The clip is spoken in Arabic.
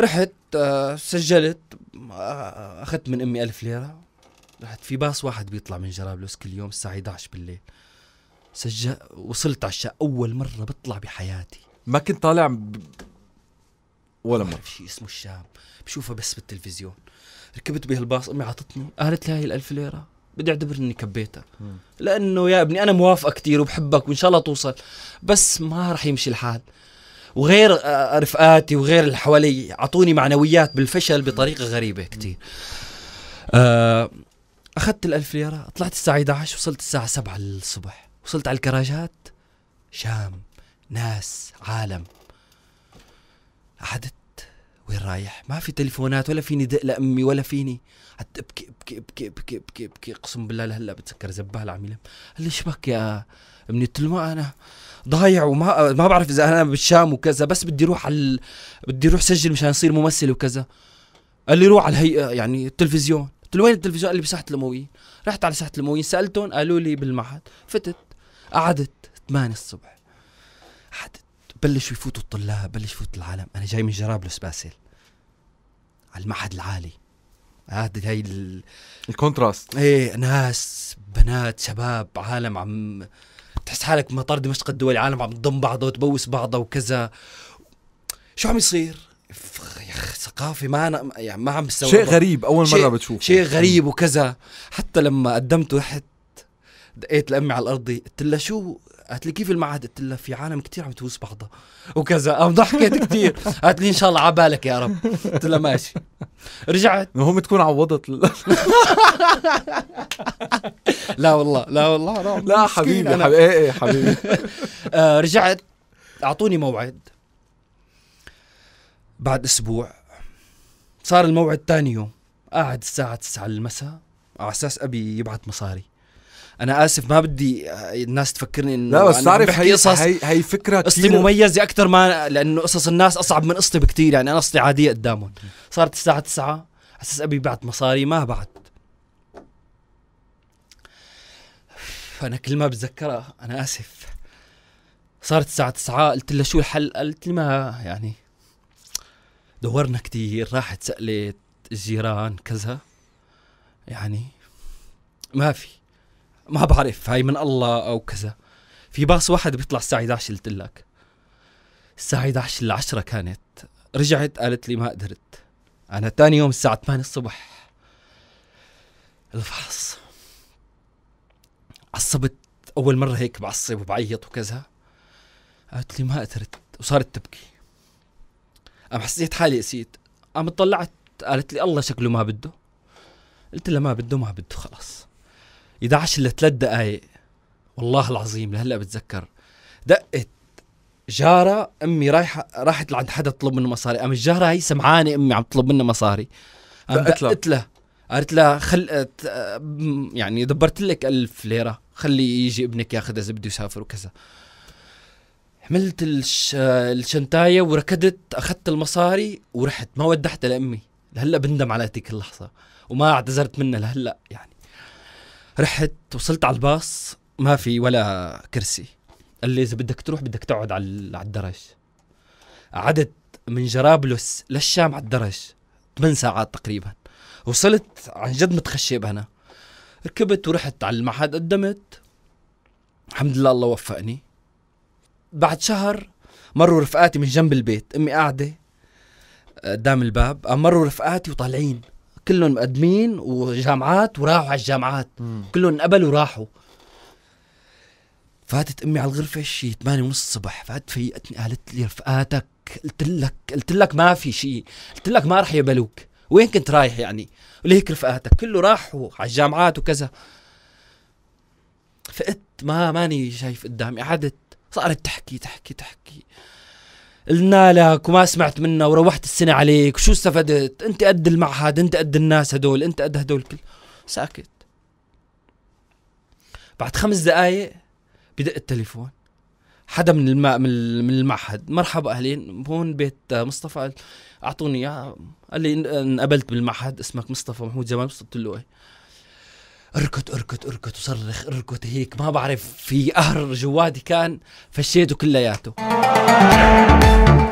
رحت آه، سجلت آه، اخذت من امي ألف ليره رحت في باص واحد بيطلع من جرابلس كل يوم الساعه 11 بالليل سجل وصلت على الشقه اول مره بطلع بحياتي ما كنت طالع ب... ولا مره شيء اسمه الشام بشوفها بس بالتلفزيون ركبت بهالباص امي عطتني قالت لي هاي الألف ليره بدي اعتبر اني كبيتها لانه يا ابني انا موافقه كثير وبحبك وان شاء الله توصل بس ما راح يمشي الحال وغير آه، رفقاتي وغير اللي حوالي اعطوني معنويات بالفشل بطريقه غريبه كثير آه اخذت الألف ليره طلعت الساعه 11 وصلت الساعه 7 الصبح وصلت على الكراجات شام ناس عالم قعدت وين رايح ما في تليفونات ولا فيني دق لامي ولا فيني قعدت ابكي ابكي ابكي ابكي ابكي اقسم بالله لهلا بتسكر زبال عم يلم قال لي شبك يا من التلماء انا ضايع وما ما بعرف اذا انا بالشام وكذا بس بدي اروح على بدي اروح سجل مشان اصير ممثل وكذا قال لي روح على الهيئه يعني التلفزيون قلت له وين التلفزيون قال لي بساحه الامويين رحت على ساحه الامويين سالتهم قالوا لي بالمعهد فتت قعدت 8 الصبح قعدت بلشوا يفوتوا الطلاب بلش يفوت العالم انا جاي من جرابلس باسل على المعهد العالي هاد هاي ال... الكونتراست ايه ناس بنات شباب عالم عم تحس حالك مطار دمشق الدول العالم عم تضم بعضها وتبوس بعضها وكذا شو عم يصير؟ يا اخي ثقافه ما أنا يعني ما عم بستوعب شيء غريب اول مره بتشوفه شيء غريب وكذا حتى لما قدمت رحت دقيت لامي على الارض قلت لها شو قالت لي كيف المعهد؟ قلت لها في عالم كثير عم تبوس بعضها وكذا قام ضحكت كثير قالت لي ان شاء الله على بالك يا رب قلت لها ماشي رجعت هم تكون عوضت لا والله لا والله لا, لا حبيبي أنا. حبيبي ايه ايه حبيبي آه رجعت اعطوني موعد بعد اسبوع صار الموعد ثاني يوم قاعد الساعة 9 المساء على اساس ابي يبعث مصاري انا اسف ما بدي آه، الناس تفكرني انه لا بس تعرف هي, قصص هي هي فكره قصتي مميزه اكثر ما لانه قصص الناس اصعب من قصتي بكثير يعني انا قصتي عاديه قدامهم صارت الساعه 9 اساس ابي بعت مصاري ما بعت فانا كل ما بتذكرها انا اسف صارت الساعه 9 قلت لها شو الحل قالت لي ما يعني دورنا كثير راحت سالت الجيران كذا يعني ما في ما بعرف هاي من الله او كذا في باص واحد بيطلع الساعه 11 قلت لك الساعه 11 العشرة كانت رجعت قالت لي ما قدرت انا ثاني يوم الساعه 8 الصبح الفحص عصبت اول مره هيك بعصب وبعيط وكذا قالت لي ما قدرت وصارت تبكي قام حسيت حالي قسيت قام طلعت قالت لي الله شكله ما بده قلت لها ما بده ما بده خلاص 11 لثلاث دقائق والله العظيم لهلا بتذكر دقت جاره امي رايحه راحت لعند حدا تطلب منه مصاري قام الجاره هي سمعانه امي عم تطلب منه مصاري قام دقت لها قالت لها خل يعني دبرت لك ألف ليره خلي يجي ابنك ياخذها زبده يسافر وكذا حملت الش... الشنتاية وركضت اخذت المصاري ورحت ما ودحتها لامي لهلا بندم على هذيك اللحظه وما اعتذرت منها لهلا يعني رحت وصلت على الباص ما في ولا كرسي قال لي اذا بدك تروح بدك تقعد على الدرج قعدت من جرابلس للشام على الدرج 8 ساعات تقريبا وصلت عن جد متخشب انا ركبت ورحت على المعهد قدمت الحمد لله الله وفقني بعد شهر مروا رفقاتي من جنب البيت امي قاعده قدام الباب مروا رفقاتي وطالعين كلهم مقدمين وجامعات وراحوا على الجامعات كلهم انقبلوا وراحوا فاتت امي على الغرفه شي 8 ونص الصبح فات فيقتني قالت لي رفقاتك قلت لك قلت لك ما في شيء قلت لك ما رح يقبلوك وين كنت رايح يعني ولهيك رفقاتك كله راحوا على الجامعات وكذا فقت ما ماني شايف قدامي قعدت صارت تحكي تحكي تحكي قلنا لك وما سمعت منا وروحت السنة عليك وشو استفدت انت قد المعهد انت قد الناس هدول انت قد هدول كل ساكت بعد خمس دقايق بدق التليفون حدا من الم... من المعهد مرحبا اهلين هون بيت مصطفى اعطوني اياه قال لي انقبلت بالمعهد اسمك مصطفى محمود جمال قلت له ايه اركض اركض اركض وصرخ اركض هيك ما بعرف في قهر جواتي كان فشيته كلياته